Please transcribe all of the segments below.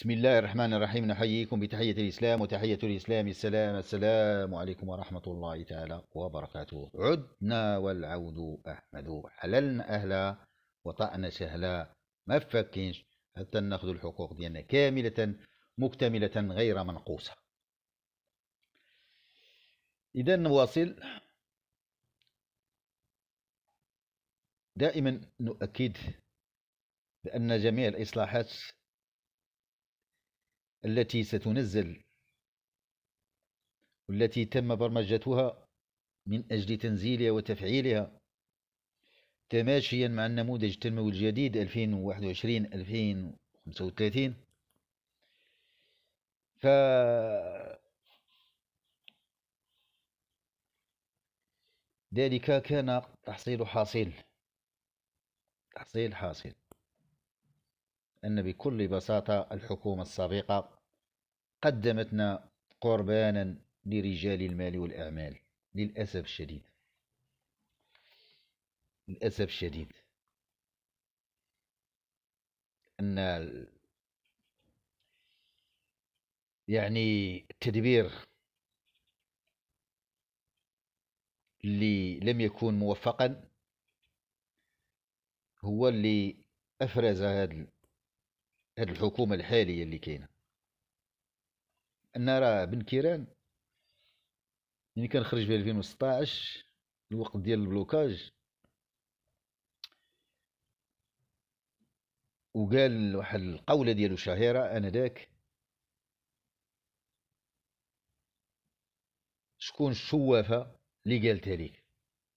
بسم الله الرحمن الرحيم نحييكم بتحية الإسلام وتحية الإسلام السلام السلام عليكم ورحمة الله تعالى وبركاته عدنا والعود أحمد حللنا أهلا وطأنا سهلا ما فكينش حتى ناخذ الحقوق ديالنا كاملة مكتملة غير منقوصة إذا نواصل دائما نؤكد بأن جميع الإصلاحات التي ستنزل والتي تم برمجتها من أجل تنزيلها وتفعيلها تماشيا مع النموذج التنموي الجديد 2021-2035 ف ذلك كان تحصيل حاصل تحصيل حاصل أن بكل بساطة الحكومة السابقة قدمتنا قربانا لرجال المال والأعمال للأسف الشديد للأسف الشديد أن يعني التدبير اللي لم يكن موفقا هو اللي أفرز هذا هذه الحكومه الحاليه اللي كاينه ان راه بن كيران ملي يعني كان خرج في 2016 الوقت ديال البلوكاج وقال واحد القوله ديالو شهيره انا ذاك شكون الشوافه اللي قالتها ليك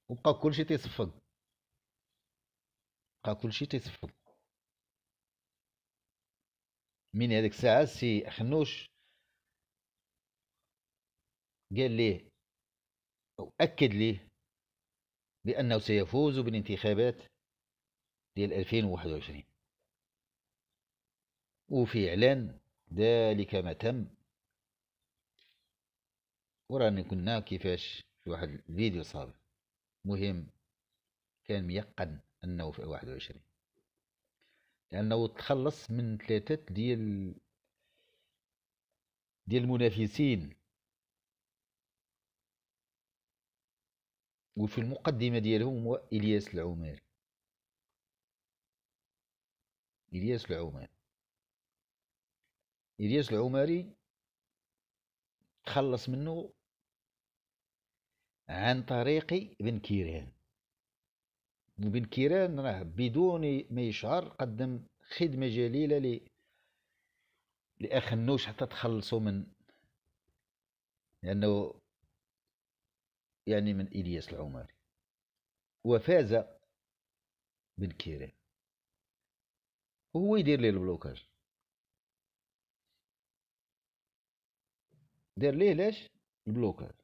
وبقى كلشي تيصفد بقى كلشي تيصفد من هذيك الساعه سي خنوش قال ليه او اكد ليه بانه سيفوز بالانتخابات ديال 2021 وفي اعلان ذلك ما تم وراني كنا كيفاش في واحد الفيديو صابر مهم كان ميقن انه في 21 لأنه يعني تخلص من ثلاثة ديال ديال المنافسين وفي المقدمة ديالهم هو إلياس العمال إلياس العمال إلياس العماري تخلص منه عن طريق بن كيران بن كيران راه بدون ما يشعر قدم خدمة جليلة ل لأخ النوش حتى تخلصوا من لأنه يعني من إلياس العماري وفاز بن كيران وهو يدير ليه البلوكاج دار ليه لاش البلوكاج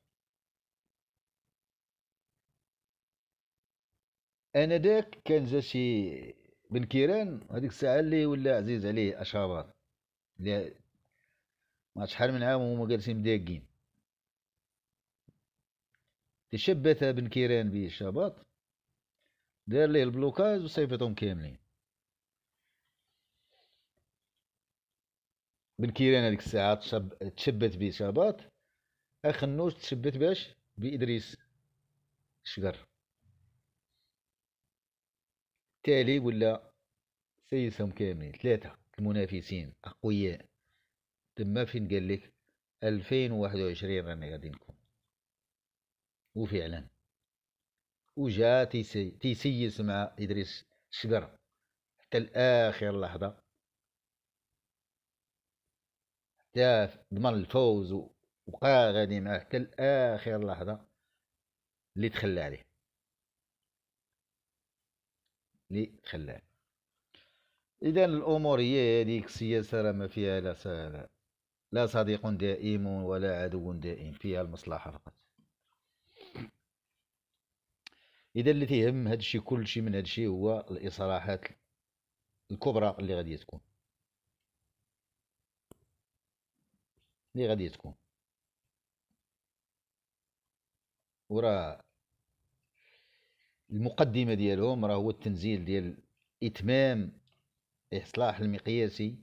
انذاك كان جا شي بن كيران هذيك الساعه اللي ولا عزيز عليه اشاباط اللي ما شحال من عام وهما جالسين مداقين تشبث بن كيران بالشاباط دار ليه البلوكاج وصيفطهم كاملين بن كيران هذيك الساعه تشبث اخ النوش تشبث باش بادريس شقر تالي ولا سيسهم كاملين ثلاثة المنافسين أقوياء تما فين قال لك 2021 راني غادي نكون وفعلا وجا تيسي تيسيس مع إدريس شقر حتى لآخر لحظة حتى ضمن الفوز وبقى غادي معاه حتى لآخر لحظة اللي تخلى عليه خلان اذا الامور هي هذيك السياسه راه ما فيها لا سهل. لا صديق دائم ولا عدو دائم فيها المصلحه فقط اذا اللي تيهم هادشي كلشي من هادشي هو الاصلاحات الكبرى اللي غادي تكون اللي غادي تكون وراه المقدمه ديالهم راه هو التنزيل ديال اتمام الاصلاح المقياسي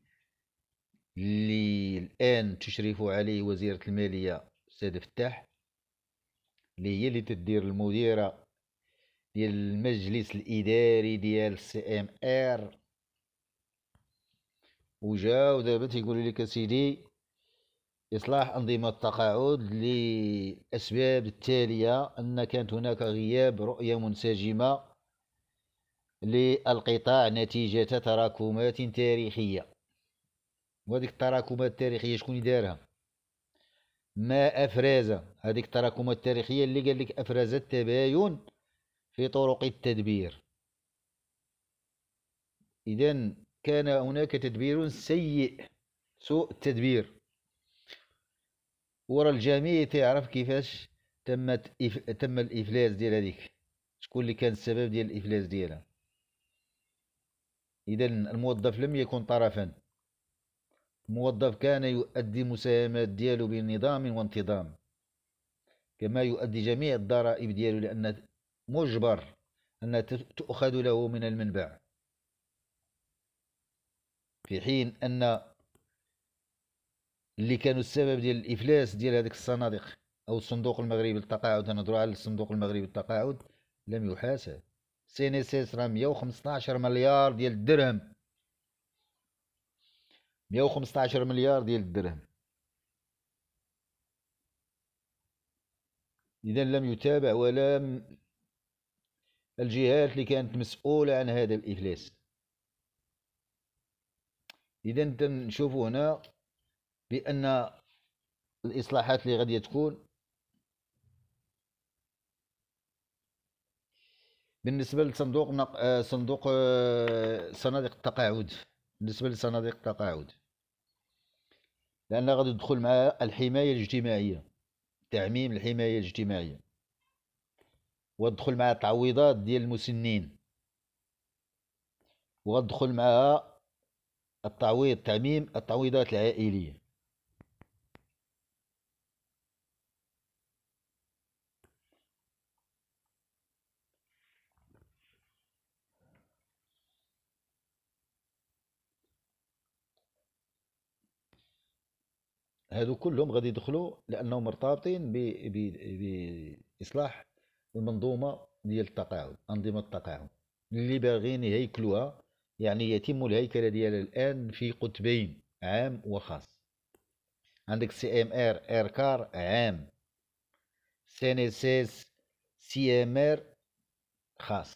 اللي الان تشرف عليه وزيره الماليه السيد فتاح اللي هي اللي تدير المديره ديال المجلس الاداري ديال سي ام ار وجاو دابا تيقولوا لك سيدي إصلاح أنظمة التقاعد لاسباب التالية أن كانت هناك غياب رؤية منسجمة للقطاع نتيجة تراكمات تاريخية وهذه التراكمات التاريخية شكون دارها ما افراز هذه التراكمات التاريخية اللي قال لك افراز التباين في طرق التدبير إذا كان هناك تدبير سيء سوء التدبير ورا الجميع تعرف كيفاش تمت إف... تم الافلاس ديال هذيك شكون اللي كان السبب ديال الافلاس ديالها اذا الموظف لم يكن طرفا الموظف كان يؤدي مساهمات ديالو بنظام وانتظام كما يؤدي جميع الضرائب ديالو لان مجبر أن تؤخذ له من المنبع في حين أن اللي كانوا السبب ديال الافلاس ديال هذيك الصناديق او الصندوق المغربي للتقاعد هنهضروا على الصندوق المغربي للتقاعد لم يحاسب سي ان اس اس راه 115 مليار ديال الدرهم 115 مليار ديال الدرهم اذا لم يتابع ولا الجهات اللي كانت مسؤوله عن هذا الافلاس اذا نشوفوا هنا بان الاصلاحات اللي غادي تكون بالنسبه لصندوق نق... آه، صندوق آه، صناديق التقاعد بالنسبه لصناديق التقاعد لان غادي تدخل مع الحمايه الاجتماعيه تعميم الحمايه الاجتماعيه وتدخل مع التعويضات ديال المسنين تدخل معها التعويض تعميم التعويضات العائليه هادو كلهم غادي يدخلوا لانهم مرتبطين باصلاح المنظومه ديال التقاعد انظمه التقاعد اللي باغيين يهيكلوها يعني يتم الهيكله ديالها الان في قطبين عام وخاص عندك سي ام ار ار كار عام سي ان اس اس سي ام ار خاص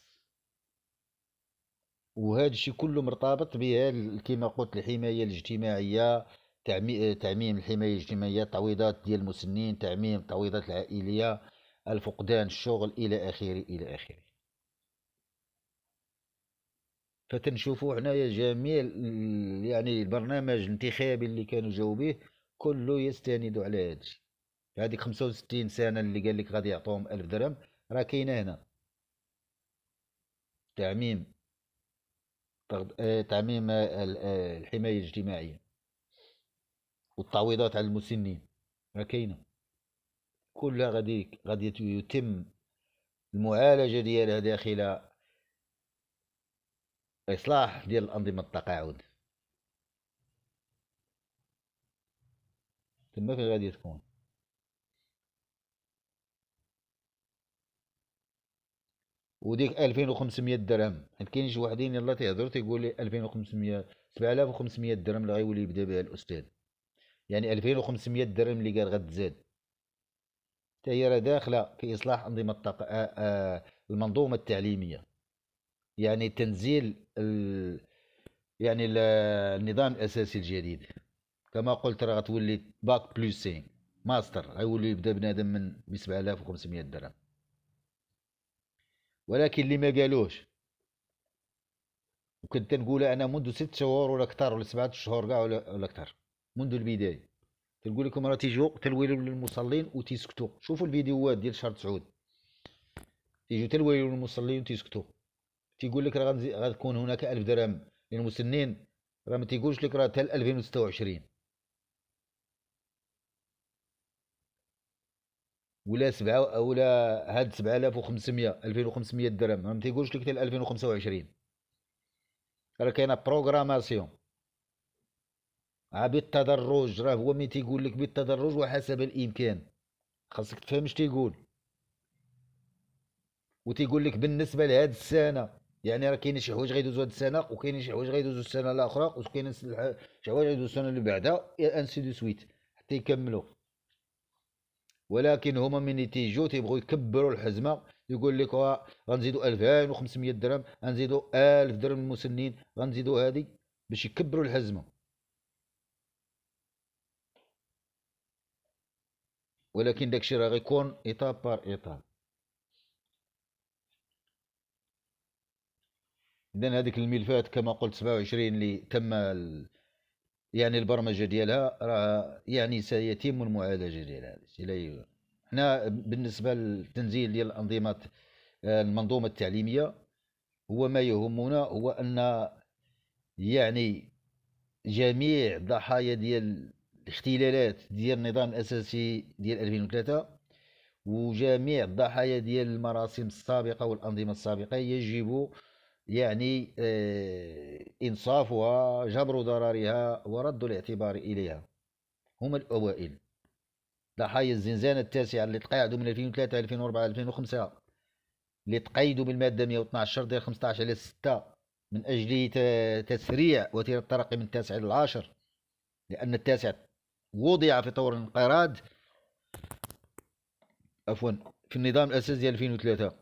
وهذا الشيء كله مرتبط بها كما قلت الحمايه الاجتماعيه تعميم الحماية الاجتماعية تعويضات ديال المسنين تعميم التعويضات العائلية الفقدان الشغل إلى آخره إلى آخره فتنشوفوا حنايا جميع يعني البرنامج الانتخابي اللي كانوا جاوا به كله يستند على هذا الشيء هذيك 65 سنه اللي قال لك غادي يعطوهم 1000 درهم راه كاينه هنا تعميم آه، تعميم آه، الحمايه الاجتماعيه والتعويضات على المسنين راه كاينه كلها غادي غادي يتم المعالجه ديالها داخل اصلاح ديال الانظمه التقاعد تما فين غادي تكون وديك 2500 درهم حيت كاين شي واحدين يلاه تيهضر تيقول لي 2500 7500 درهم اللي غيولي يبدا بها الاستاذ يعني 2500 درهم اللي قال غتزاد حتى هي راه داخله في اصلاح انظمه الطاقه آه، المنظومه التعليميه يعني تنزيل ال... يعني النظام الاساسي الجديد كما قلت راه غتولي باك بلس سين ماستر غيولي يبدا بنادم من ب 7500 درهم ولكن اللي ما قالوش وكنت نقولها انا منذ ست شهور ولا اكثر ولا سبعه شهور كاع ولا اكثر منذ البدايه تلقوا لكم راه تيجو تلويل للمصلين وتيسكتو شوفوا الفيديوهات ديال شهر تسعود تيجو تلويل للمصلين وتيسكتو تيقول لك راه غتكون هناك 1000 درهم للمسنين راه ما تيقولش لك راه حتى 2026 ولا سبعة ولا هاد 7500 2500 درهم ما تيقولش لك حتى 2025 راه كاينه بروغراماسيون بالتدرج راه هو مين تيقول لك بالتدرج وحسب الامكان خاصك تفهم اش تيقول وتيقول لك بالنسبه لهاد السنه يعني راه كاين شي حوايج غيدوزو هاد السنه وكاين شي حوايج غيدوزو السنه الاخرى وكاين شي حوايج غيدوزو السنه اللي بعدها انسي دو سويت حتى يكملوا ولكن هما من تيجيو تيبغيو يكبروا الحزمه يقول لك غنزيدوا 2500 درهم غنزيدوا 1000 درهم للمسنين غنزيدوا هذه باش يكبروا الحزمه ولكن داكشي راه غيكون ايطاب بار ايطاب اذا هذيك الملفات كما قلت 27 اللي تم يعني البرمجه ديالها راه يعني سيتم المعالجه ديالها سيلي... حنا بالنسبه للتنزيل ديال الانظمه آه، المنظومه التعليميه هو ما يهمنا هو ان يعني جميع ضحايا ديال الاختلالات ديال النظام الاساسي ديال 2003 وجميع الضحايا ديال المراسم السابقه والانظمه السابقه يجب يعني آه، انصافها جبر ضررها ورد الاعتبار اليها هما الاوائل ضحايا الزنزانه التاسعه اللي تقاعدوا من 2003 2004 2005 اللي تقيدوا بالماده 112 ديال 15 على 6 من اجل تسريع وتيره الترقي من التاسع الى العاشر لان التاسع وضع في طور الانقراض عفوا في النظام الأساسي 2003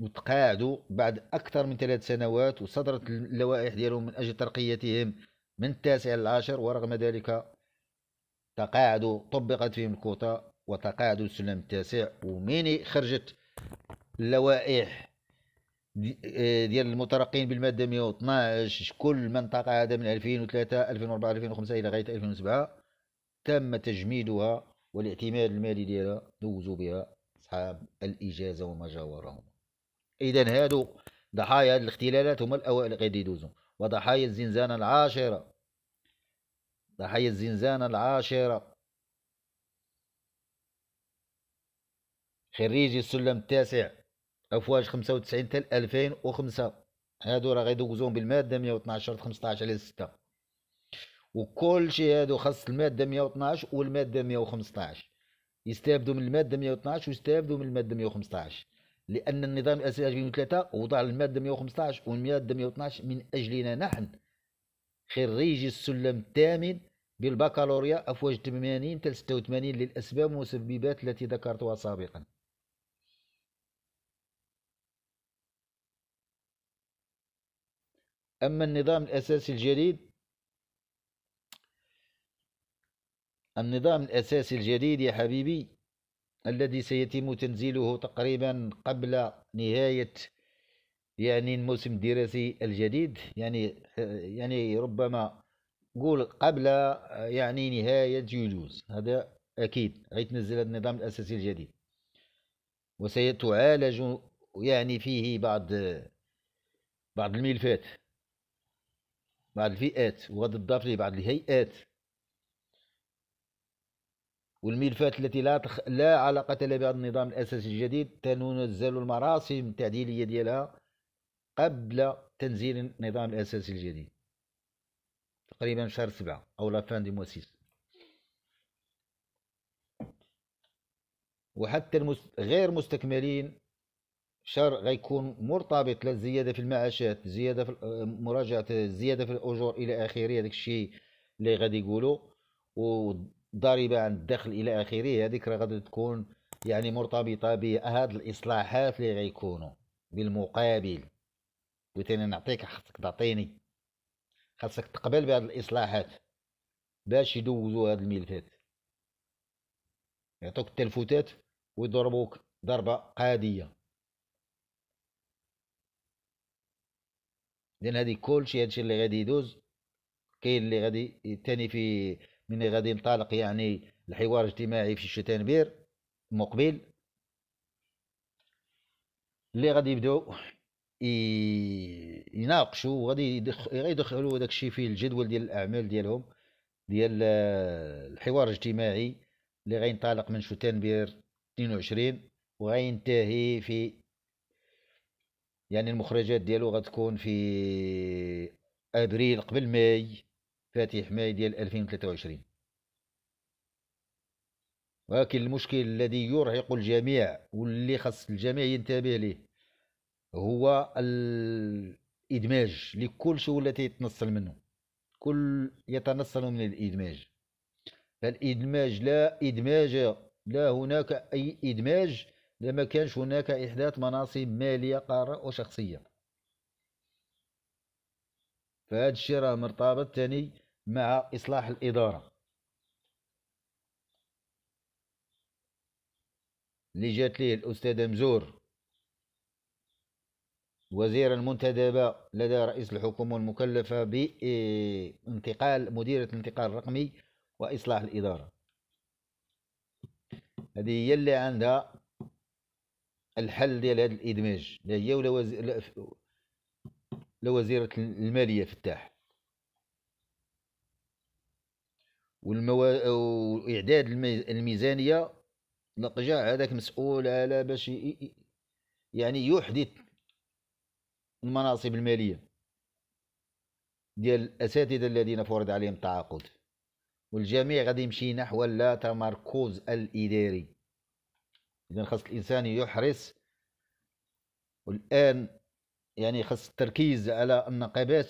وتقاعدوا بعد أكثر من ثلاث سنوات وصدرت اللوائح ديالهم من أجل ترقيتهم من التاسع للعاشر ورغم ذلك تقاعدوا طبقت فيهم الكوطة وتقاعدوا السلم التاسع ومين خرجت اللوائح آه، ديال المترقين بالماده 112 كل من تقاعد من 2003 2004 2005 الى غايه 2007 تم تجميدها والاعتماد المالي ديالها دوزوا بها أصحاب الإجازة وما جاورهم إذا هادو ضحايا هاد الاختلالات هما الأوائل اللي غادي يدوزوا وضحايا الزنزانة العاشرة ضحايا الزنزانة العاشرة خريجي السلم التاسع أفواج 95 وتسعين تل هادو راه غيدوزوهم بالمادة مية 15 على ستة وكل شيء هادو خاص الماده 112 والماده 115 يستافدوا من الماده 112 ويستافدوا من الماده 115 لان النظام الاساسي 2003 وضع الماده 115 والماده 112 من اجلنا نحن خريجي السلم الثامن بالبكالوريا افواج 80 تل 86 للاسباب والمسببات التي ذكرتها سابقا اما النظام الاساسي الجديد النظام الأساسي الجديد يا حبيبي الذي سيتم تنزيله تقريبا قبل نهاية يعني الموسم الدراسي الجديد يعني يعني ربما قول قبل يعني نهاية يوليوز هذا أكيد غيتنزل النظام الأساسي الجديد وسيتعالج يعني فيه بعض بعض الملفات بعض الفئات وغادي تضاف ليه بعض الهيئات والملفات التي لا تخ... لا علاقة لها بهذا النظام الأساسي الجديد تنزل المراسم التعديلية ديالها قبل تنزيل النظام الأساسي الجديد تقريبا شهر سبعة أو لافان دي موسيس وحتى المس... غير مستكملين شهر غيكون مرتبط للزيادة في المعاشات زيادة في مراجعة الزيادة في الأجور إلى آخره هذاك الشيء اللي غادي يقولوا ضريبه عن الدخل الى اخره هذيك راه غادي تكون يعني مرتبطه بهاد الاصلاحات اللي غيكونوا بالمقابل انا نعطيك خاصك تعطيني خاصك تقبل بهاد الاصلاحات باش يدوزوا هاد الملفات يعطوك التلفوتات ويضربوك ضربه قاديه لان هادي كلشي هادشي اللي غادي يدوز كاين اللي غادي تاني في من غادي ينطلق يعني الحوار الاجتماعي في شتان بير مقبل اللي غادي يبداو يناقشوا وغادي يدخلوا داك الشيء في الجدول ديال الاعمال ديالهم ديال الحوار الاجتماعي اللي غينطلق من شتان بير 22 وغينتهي في يعني المخرجات ديالو غتكون في ابريل قبل ماي فاتح ماي ديال 2023 ولكن المشكل الذي يرهق الجميع واللي خاص الجميع ينتبه ليه هو الادماج لكل شيء التي يتنصل منه كل يتنصل من الادماج فالادماج لا ادماج لا هناك اي ادماج لما كانش هناك احداث مناصب ماليه قارئه وشخصيه فهذا الشيء راه مرتبط ثاني مع اصلاح الاداره اللي جات ليه الاستاذه مزور وزير المنتدبة لدى رئيس الحكومة المكلفة بانتقال مديرة الانتقال الرقمي وإصلاح الإدارة هذه هي اللي عندها الحل ديال هذا الإدماج لا هي ولا وزير لوزيرة المالية فتاح والمو... وإعداد الميزانية نقجع هذاك مسؤول على باش يعني يحدث المناصب المالية ديال الأساتذة الذين فرض عليهم التعاقد والجميع غادي يمشي نحو لا تمركز الإداري إذا خاص الإنسان يحرص والآن يعني خص التركيز على النقابات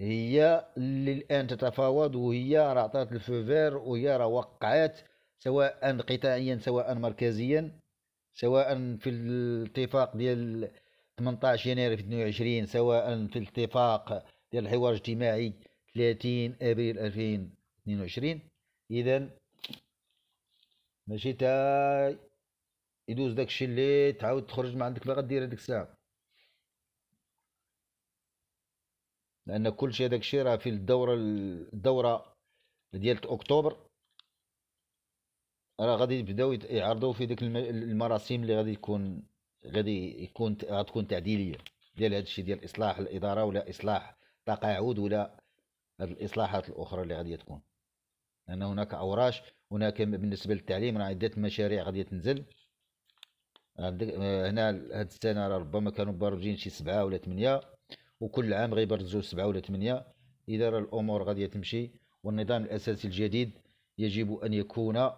هي اللي الان تتفاوض وهي راه عطات الفوفير وهي راه وقعات سواء قطاعيا سواء مركزيا سواء في الاتفاق ديال 18 يناير في 22 سواء في الاتفاق ديال الحوار الاجتماعي 30 ابريل 2022 اذا ماشي تا يدوز داكشي اللي تعاود تخرج ما عندك باغا دير هذيك الساعه لان كل شيء هذاك الشيء راه في الدوره الدوره ديال اكتوبر راه غادي يبداو يعرضوا في ديك المراسم اللي غادي يكون غادي يكون غتكون تعديليه ديال هذا الشيء ديال اصلاح الاداره ولا اصلاح تقاعد ولا هاد الاصلاحات الاخرى اللي غادي تكون لان هناك اوراش هناك بالنسبه للتعليم راه عده مشاريع غادي تنزل آه، هنا هاد السنه ربما كانوا مبرمجين شي سبعه ولا ثمانيه وكل عام غيبرزوا سبعة ولا ثمانية إذا راه الأمور غادية تمشي والنظام الأساسي الجديد يجب أن يكون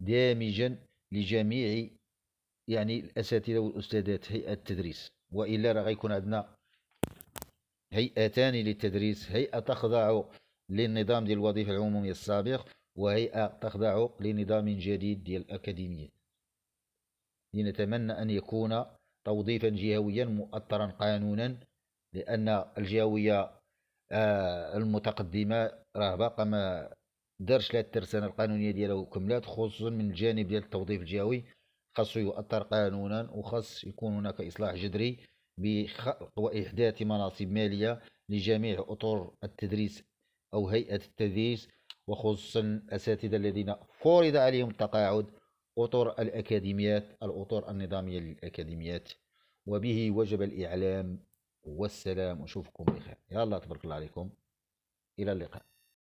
دامجا لجميع يعني الأساتذة والأستاذات هيئة التدريس وإلا راه غيكون عندنا هيئتان للتدريس هيئة تخضع للنظام ديال الوظيفة العمومية السابق وهيئة تخضع لنظام جديد ديال الأكاديمية لنتمنى أن يكون توظيفا جهويا مؤطرا قانونا لان الجاويه آه، المتقدمه راه باقا ما دارش لا الترسانه القانونيه ديالها كملات خصوصا من الجانب ديال التوظيف الجوي خاصو يؤثر قانونا وخاص يكون هناك اصلاح جذري بخلق واحداث مناصب ماليه لجميع اطر التدريس او هيئه التدريس وخصوصا الاساتذه الذين فرض عليهم التقاعد اطر الاكاديميات الاطر النظاميه للاكاديميات وبه وجب الاعلام والسلام واشوفكم بخير يا الله تبارك الله عليكم الى اللقاء